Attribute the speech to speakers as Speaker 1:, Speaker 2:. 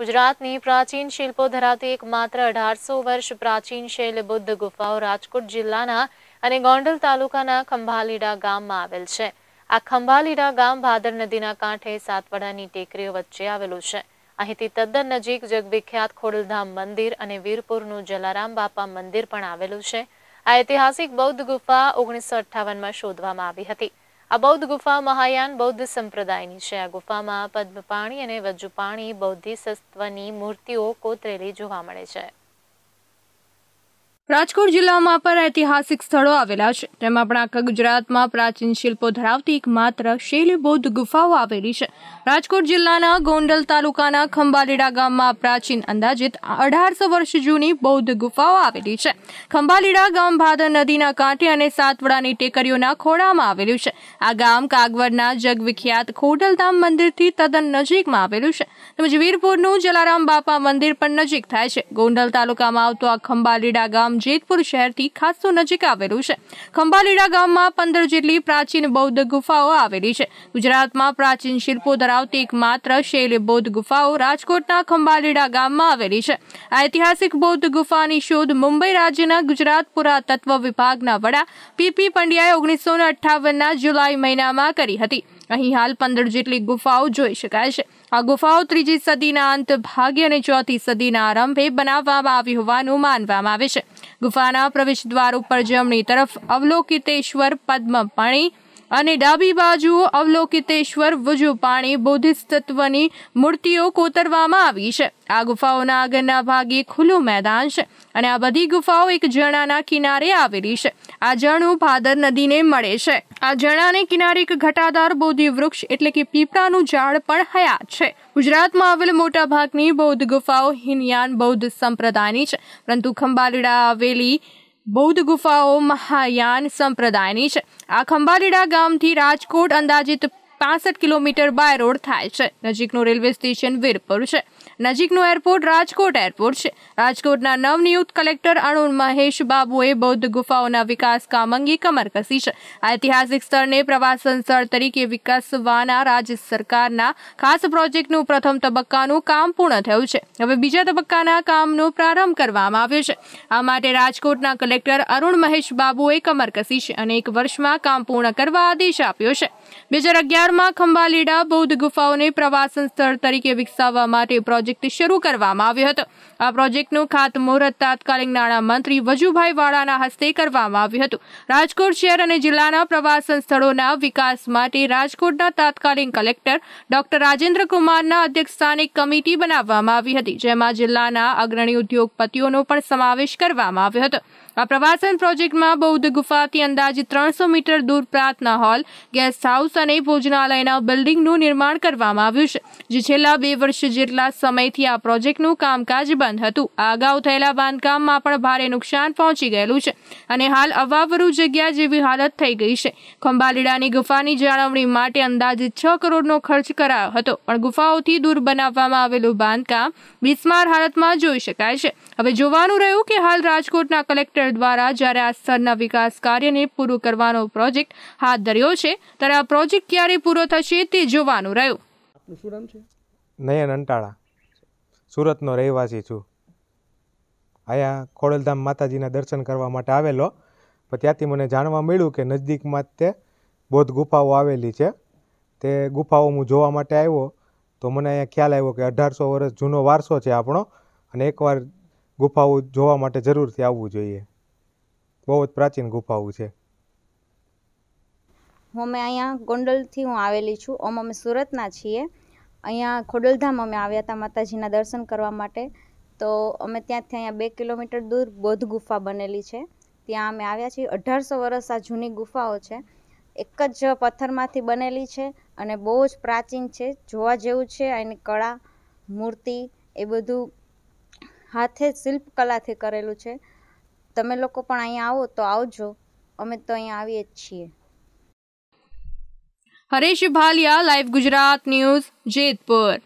Speaker 1: ગુજરાતની પ્રાચીન શિલ્પો ધરાવતી એકમાત્ર અઢારસો વર્ષ પ્રાચીન શૈલ બુદ્ધ ગુફાઓ રાજકોટ જિલ્લાના અને ગોંડલ તાલુકાના ખંભાલીડા ગામમાં આવેલ છે આ ખંભાલીડા ગામ ભાદર નદીના કાંઠે સાતવાડાની ટેકરીઓ વચ્ચે આવેલું છે અહીંથી તદ્દન નજીક જગવિખ્યાત ખોડલધામ મંદિર અને વીરપુરનું જલારામ બાપા મંદિર પણ આવેલું છે આ ઐતિહાસિક બૌદ્ધ ગુફા ઓગણીસો અઠ્ઠાવનમાં શોધવામાં આવી હતી આ બૌદ્ધ ગુફા મહાયાન બૌદ્ધ સંપ્રદાયની છે આ ગુફામાં પદ્મપાણી અને વજુ પાણી બૌદ્ધિ સત્વની મૂર્તિઓ કોતરેલી જોવા મળે છે
Speaker 2: રાજકોટ જિલ્લામાં પણ ઐતિહાસિક સ્થળો આવેલા છે તેમાં પણ આખા ગુજરાતમાં પ્રાચીન શિલ્પો ધરાવતી એકમાત્ર બૌદ્ધ ગુફાઓ આવેલી છે રાજકોટ જિલ્લાના ગોંડલ તાલુકાના ખંબાલીડા ગામમાં પ્રાચીન અંદાજિત અઢારસો વર્ષ જૂની બૌદ્ધ ગુફાઓ આવેલી છે ખંબાલીડા ગામ ભાદર નદીના કાંઠે અને સાતવડાની ટેકરીઓના ખોડામાં આવેલું છે આ ગામ કાગવડના જગવિખ્યાત ખોડલધામ મંદિરથી તદ્દન નજીકમાં આવેલું છે તેમજ વીરપુરનું જલારામ બાપા મંદિર પણ નજીક થાય છે ગોંડલ તાલુકામાં આવતું આ ખંબાલીડા ગામ જેતપુર શહેરથી ખાસ્સું નજીક આવેલું છે ખંભાલીડા ગામમાં પંદર જેટલી પ્રાચીન બૌદ્ધ ગુફાઓ આવેલી છે ગુજરાતમાં પ્રાચીન શિલ્પો ધરાવતી એકમાત્ર બૌદ્ધ ગુફાઓ રાજકોટના ખંભાલીડા ગામમાં આવેલી છે ઐતિહાસિક બૌદ્ધ ગુફાની શોધ મુંબઈ રાજ્યના ગુજરાત પુરાતત્વ વિભાગના વડા પીપી પંડ્યાએ ઓગણીસો અઠ્ઠાવનના જુલાઈ મહિનામાં કરી હતી અહીં હાલ પંદર જેટલી ગુફાઓ જોઈ શકાય છે આ ગુફાઓ ત્રીજી સદીના અંત ભાગ્ય અને ચોથી સદીના આરંભે બનાવવામાં આવી હોવાનું માનવામાં આવે છે ગુફાના પ્રવેશ દ્વાર ઉપર જમણી તરફ અવલોકિતેશ્વર પદ્મપણી અને ડાબી બાજુ અવલોકિતેશ્વર વજુપાણી પાણી તત્વની મૂર્તિઓ કોતરવામાં આવી છે આ ગુફાઓના આગળના ભાગે ખુલ્લું મેદાન છે અને આ બધી ગુફાઓ એક ઝરણાના કિનારે આવેલી છે આ ઝરણું ભાદર નદીને મળે છે આ ઝરણાને કિનારે એક ઘટાદાર બોધી વૃક્ષ એટલે કે પીપળાનું ઝાડ પણ હયાત છે ગુજરાતમાં આવેલ મોટા ભાગની બૌદ્ધ ગુફાઓ હિનયાન બૌદ્ધ સંપ્રદાયની છે પરંતુ ખંભાલીડા આવેલી બૌદ્ધ ગુફાઓ મહાયાન સંપ્રદાયની છે આ ખંભાલીડા ગામથી રાજકોટ અંદાજિત પાસઠ કિલોમીટર બાય રોડ થાય છે નજીકનું રેલવે સ્ટેશન વીરપુર છે નજીકનું એરપોર્ટ રાજકોટ એરપોર્ટ છે રાજકોટના નવનિયુક્ત કલેક્ટર અરુણ મહેશ બાબુએ બૌદ્ધ ગુફાઓના વિકાસ કામ અંગે કમર કસી છે ઐતિહાસિક સ્થળને પ્રવાસન સ્થળ તરીકે વિકસવાના રાજ્ય સરકારના ખાસ પ્રોજેક્ટનું પ્રથમ તબક્કાનું કામ પૂર્ણ થયું છે હવે બીજા તબક્કાના કામનો પ્રારંભ કરવામાં આવ્યો છે આ માટે રાજકોટના કલેક્ટર અરુણ મહેશ બાબુએ કમર કસી છે અને એક વર્ષમાં કામ પૂર્ણ કરવા આદેશ આપ્યો છે બે હજાર વિસ્તારમાં ખંભાલીડા બૌદ્ધ ગુફાઓને પ્રવાસન સ્થળ તરીકે વિકસાવવા માટે પ્રોજેક્ટ શરૂ કરવામાં આવ્યો હતો આ પ્રોજેક્ટનું ખાતમુહૂર્ત તાત્કાલિક નાણામંત્રી વજુભાઈ વાળાના હસ્તે કરવામાં આવ્યું હતું રાજકોટ શહેર અને જિલ્લાના પ્રવાસન સ્થળોના વિકાસ માટે રાજકોટના તાત્કાલિક કલેક્ટર ડોક્ટર રાજેન્દ્રકુમારના કુમારના અધ્યક્ષસ્થાને કમિટી બનાવવામાં આવી હતી જેમાં જિલ્લાના અગ્રણી ઉદ્યોગપતિઓનો પણ સમાવેશ કરવામાં આવ્યો હતો આ પ્રવાસન પ્રોજેક્ટમાં બૌદ્ધ ગુફાથી અંદાજે ત્રણસો મીટર દૂર પ્રાર્થના હોલ ગેસ્ટ હાઉસ અને ભોજનાલયના બિલ્ડિંગનું નિર્માણ કરવામાં આવ્યું છે જે છેલ્લા બે વર્ષ જેટલા સમયથી આ પ્રોજેક્ટનું કામકાજ બંધ હતું આ અગાઉ થયેલા બાંધકામમાં પણ ભારે નુકસાન પહોંચી ગયેલું છે અને હાલ અવાવરુ જગ્યા જેવી હાલત થઈ ગઈ છે ખંભાલીડાની ગુફાની જાળવણી માટે અંદાજે છ કરોડનો ખર્ચ કરાયો હતો પણ ગુફાઓથી દૂર બનાવવામાં આવેલું બાંધકામ બિસ્માર હાલતમાં જોઈ શકાય છે હવે જોવાનું રહ્યું કે હાલ રાજકોટના કલેક્ટર તંત્ર દ્વારા જ્યારે આ સ્થળના વિકાસ કાર્યને પૂરું કરવાનો પ્રોજેક્ટ હાથ ધર્યો છે ત્યારે આ પ્રોજેક્ટ ક્યારે પૂરો થશે તે જોવાનું રહ્યું
Speaker 3: નયન અંટાળા સુરતનો રહેવાસી છું અહીંયા ખોડલધામ માતાજીના દર્શન કરવા માટે આવેલો પણ ત્યાંથી મને જાણવા મળ્યું કે નજદીકમાં તે બૌદ્ધ ગુફાઓ આવેલી છે તે ગુફાઓ હું જોવા માટે આવ્યો તો મને અહીંયા ખ્યાલ આવ્યો કે અઢારસો વર્ષ જૂનો વારસો છે આપણો અને એકવાર ગુફાઓ જોવા માટે જરૂરથી આવવું જોઈએ બહુ જ પ્રાચીન ગુફાઓ છે
Speaker 4: અમે અહીંયા ગોંડલથી હું આવેલી છું ઓમ અમે સુરતના છીએ અહીંયા ખોડલધામ અમે આવ્યા હતા માતાજીના દર્શન કરવા માટે તો અમે ત્યાંથી અહીંયા બે કિલોમીટર દૂર બૌદ્ધ ગુફા બનેલી છે ત્યાં અમે આવ્યા છીએ અઢારસો વર્ષ આ જૂની ગુફાઓ છે એક જ પથ્થરમાંથી બનેલી છે અને બહુ જ પ્રાચીન છે જોવા જેવું છે એની કળા મૂર્તિ એ બધું હાથે શિલ્પકલાથી કરેલું છે તમે લોકો પણ અહીંયા આવો તો આવજો અમે તો અહીંયા આવીએ જ છીએ
Speaker 2: હરેશ ભાલિયા લાઈવ ગુજરાત ન્યૂઝ જેતપુર